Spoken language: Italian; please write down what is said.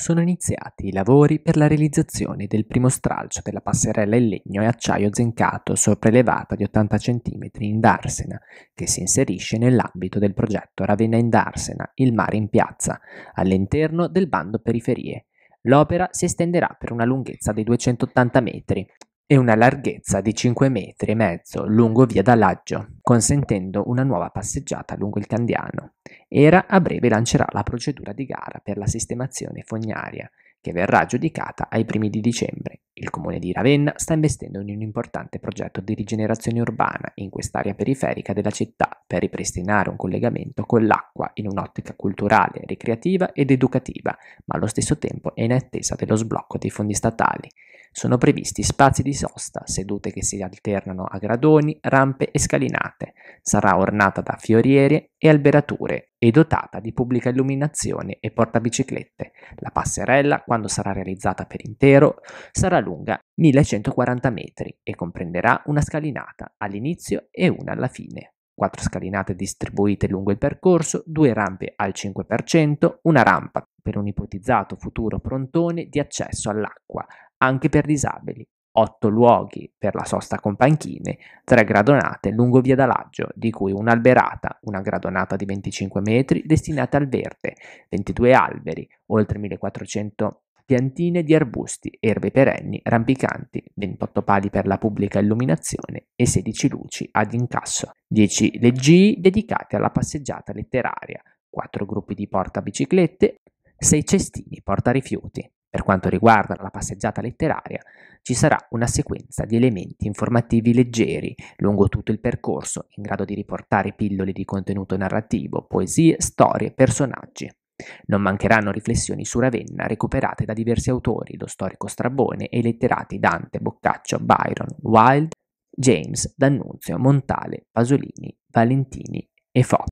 sono iniziati i lavori per la realizzazione del primo stralcio della passerella in legno e acciaio zencato sopraelevata di 80 cm in Darsena, che si inserisce nell'ambito del progetto Ravenna in Darsena, il mare in piazza, all'interno del bando periferie. L'opera si estenderà per una lunghezza di 280 metri e una larghezza di 5 metri e mezzo lungo via Dall'Aggio, consentendo una nuova passeggiata lungo il Candiano. Era a breve lancerà la procedura di gara per la sistemazione fognaria, che verrà giudicata ai primi di dicembre il comune di Ravenna sta investendo in un importante progetto di rigenerazione urbana in quest'area periferica della città per ripristinare un collegamento con l'acqua in un'ottica culturale, ricreativa ed educativa, ma allo stesso tempo è in attesa dello sblocco dei fondi statali. Sono previsti spazi di sosta, sedute che si alternano a gradoni, rampe e scalinate. Sarà ornata da fioriere e alberature e dotata di pubblica illuminazione e portabiciclette. La passerella, quando sarà realizzata per intero, sarà lunga 1140 metri e comprenderà una scalinata all'inizio e una alla fine. Quattro scalinate distribuite lungo il percorso, due rampe al 5%, una rampa per un ipotizzato futuro prontone di accesso all'acqua, anche per disabili, 8 luoghi per la sosta con panchine, 3 gradonate lungo via d'Alaggio, di cui un'alberata, una gradonata di 25 metri destinata al verde, 22 alberi, oltre 1400 piantine di arbusti, erbe perenni, rampicanti, 28 pali per la pubblica illuminazione e 16 luci ad incasso, 10 leggii dedicati alla passeggiata letteraria, 4 gruppi di portabiciclette, 6 cestini porta rifiuti. Per quanto riguarda la passeggiata letteraria, ci sarà una sequenza di elementi informativi leggeri lungo tutto il percorso, in grado di riportare pillole di contenuto narrativo, poesie, storie, personaggi. Non mancheranno riflessioni su Ravenna recuperate da diversi autori, lo storico Strabone e i letterati Dante, Boccaccio, Byron, Wilde, James, D'Annunzio, Montale, Pasolini, Valentini e Fo.